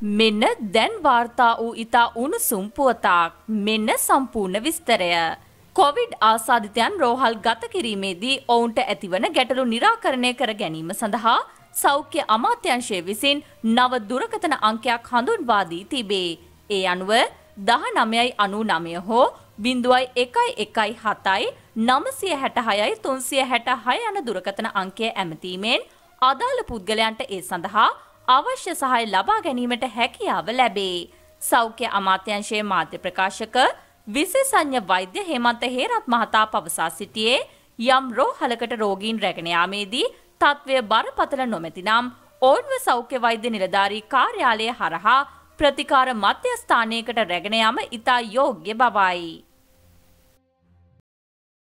මෙන්න දැන් වාර්තා වූ ඉතා උණුසුම් පුවතාක් මෙන්න සම්පූර්ණ විස්තරය. කොවිඩ් ආසාධිතයන් රෝහල් ගත කිරීමේදී ඔවුන්ට ඇතිවන ගැටලු නිරාකරණය කර ගැනීම සඳහා සෞඛ්‍ය අමාත්‍යංශය විසින් නව දුරකතන අංකයක් හඳුන්වා දී තිබේ. ඒ අනුව දහ නමයයි අනු නමය හෝ බිඳුවයි එකයි එකයි හතයි නමසිය හැට හයයි තුන්සිය හැට හය යන දුරකතන අංකය ඇමතීමෙන් අදාළ පුද්ගලයන්ට ඒ සඳහා අවශ්‍ය සහය ලබා ගැනීමට හැකියාව ලැබේ. සෞඛ්‍ය අමාත්‍යංශයේ මාධ්‍ය ප්‍රකාශක විශේෂඥ වෛද්‍ය හේමන්ත හේරත් මහතා පවසා සිටියේ යම් රෝහලකට රෝගීන් රැගෙන යාමේදී තත්ත්වය බරපතල නොමැතිනම් ඕන්ව සෞඛ්‍ය වෛද්‍ය නිලධාරී කාර්යාලය හරහා ප්‍රතිකාර මධ්‍යස්ථානයකට රැගෙන යාම ඉතා යෝග්‍ය බවයි.